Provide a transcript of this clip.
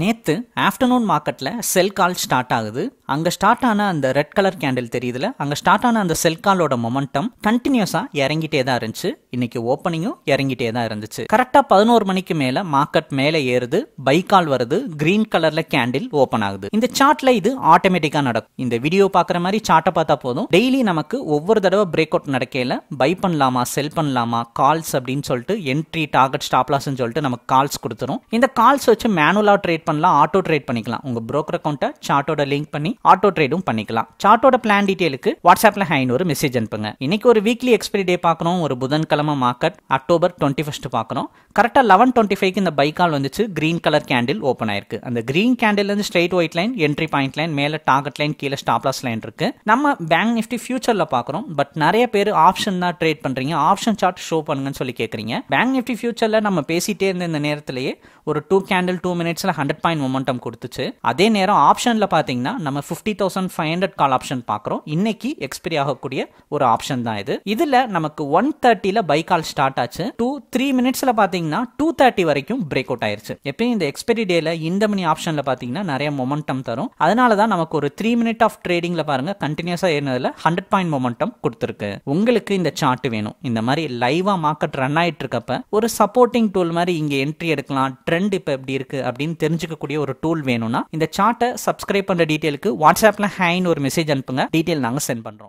நேற்று ஆஃப்டர்நூன் மார்க்கெட்டில் செல் கால் ஸ்டார்ட் ஆகுது அங்கே ஸ்டார்ட் ஆன அந்த ரெட் கலர் கேண்டில் தெரியுதுல அங்கே ஸ்டார்ட் ஆன அந்த செல் காலோட மொமெண்டம் கண்டினியூஸாக இறங்கிட்டே தான் இருந்துச்சு இன்னைக்கு ஓப்பனிங்கும் இறங்கிட்டே தான் இருந்துச்சு கரெக்டாக பதினோரு மணிக்கு மேலே மார்க்கெட் மேலே ஏறுது பை கால் வருது கிரீன் கலரில் கேண்டில் ஓப்பன் ஆகுது இந்த சார்ட்டில் இது ஆட்டோமேட்டிக்காக நடக்கும் இந்த வீடியோ பார்க்குற மாதிரி சார்ட்டை பார்த்தா போதும் டெய்லி நமக்கு ஒவ்வொரு தடவை பிரேக் அவுட் நடக்கையில் பை பண்ணலாமா செல் பண்ணலாமா கால்ஸ் அப்படின்னு சொல்லிட்டு என்ட்ரி டார்கெட் ஸ்டாப்லாஸ்ன்னு சொல்லிட்டு நமக்கு கால்ஸ் கொடுத்துரும் இந்த கால்ஸ் வச்சு மேனுவலாக ட்ரேட் ட்ரேட் பண்ணலாம் ஆட்டோ ட்ரேட் பண்ணிக்கலாம் உங்க ப்ரோக்கர் அக்கௌண்ட்டை சார்ட்டோட லிங்க் பண்ணி ஆட்டோ ட்ரேடும் பண்ணிக்கலாம் சார்ட்டோட பிளான் டீட்டெயிலுக்கு வாட்ஸ்அப்ல ஹைன் ஒரு மெசேஜ் அனுப்புங்க இன்னைக்கு ஒரு வீக்லி எக்ஸ்பிரி டே பார்க்குறோம் ஒரு புதன்கிழமை மார்க்கெட் அக்டோபர் டுவெண்ட்டி ஃபஸ்ட் பார்க்குறோம் கரெக்டாக லெவன் டுவெண்ட்டி ஃபைவ்க்கு இந்த பை கால் வந்துச்சு கிரீன் கலர் கேண்டில் ஓப்பன் ஆயிருக்கு அந்த கிரீன் கேண்டில் இருந்து straight white line entry point line மேலே டார்கெட் லைன் கீழே ஸ்டாப்லாஸ் லைன் இருக்கு நம்ம பேங்க் நிஃப்டி ஃபியூச்சரில் பார்க்குறோம் பட் நிறைய பேர் ஆப்ஷன் தான் ட்ரேட் பண்றீங்க ஆப்ஷன் சார்ட் ஷோ பண்ணுங்கன்னு சொல்லி கேட்குறீங்க பேங்க் நிஃப்டி ஃபியூச்சரில் நம்ம பேசிட்டே இருந்த இந்த நேரத்திலேயே ஒரு டூ கேண்டில் டூ மினிட்ஸ்ல ஹண்ட்ரட் ஹண்ட்ரட் பாயிண்ட் மொமெண்டம் கொடுத்துச்சு அதே நேரம் ஆப்ஷனில் பார்த்தீங்கன்னா நம்ம fifty thousand five hundred call option பார்க்குறோம் இன்னைக்கு எக்ஸ்பிரி ஆகக்கூடிய ஒரு ஆப்ஷன் தான் இது இதில் நமக்கு ஒன் தேர்ட்டியில் பை கால் ஸ்டார்ட் ஆச்சு டூ த்ரீ மினிட்ஸில் பார்த்தீங்கன்னா டூ தேர்ட்டி வரைக்கும் பிரேக் அவுட் ஆயிருச்சு எப்பயும் இந்த எக்ஸ்பெரி டேல இந்த மணி ஆப்ஷனில் பார்த்தீங்கன்னா நிறைய மொமெண்டம் தரும் அதனால தான் நமக்கு ஒரு த்ரீ மினிட் ஆஃப் ட்ரேடிங்கில் பாருங்க கண்டினியூஸாக ஏறினதில் ஹண்ட்ரட் பாயிண்ட் மொமெண்டம் கொடுத்துருக்கு உங்களுக்கு இந்த சார்ட் வேணும் இந்த மாதிரி லைவாக மார்க்கெட் ரன் ஆகிட்டு இருக்கப்ப ஒரு சப்போர்ட்டிங் டூல் மாதிரி இங்கே என்ட்ரி எடுக்கலாம் ட்ரெண்ட் இப்போ எப்படி இருக்கு அப்படின்னு தெரிஞ்சு தெரிஞ்சுக்கக்கூடிய ஒரு டூல் வேணும்னா இந்த சார்ட்டை சப்ஸ்கிரைப் பண்ணுற டீட்டெயிலுக்கு வாட்ஸ்அப்பில் ஹேன்னு ஒரு மெசேஜ் அனுப்புங்க டீட்டெயில் நாங்கள் சென்ட் பண்ணுறோம்